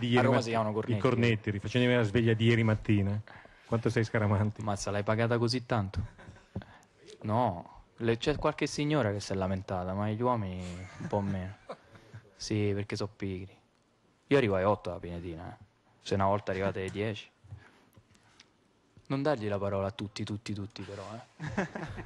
di ieri a Roma si chiamano Cornetti. I Cornetti, rifacendomi eh. la sveglia di ieri mattina. Quanto sei scaramanti? Mazza, l'hai pagata così tanto? No, le- c'è qualche signora che si è lamentata, ma gli uomini un po' meno. Sì, perché sono pigri. Io arrivo ai 8 alla Pinedina, eh. se una volta arrivate ai 10. Non dargli la parola a tutti, tutti, tutti però, eh.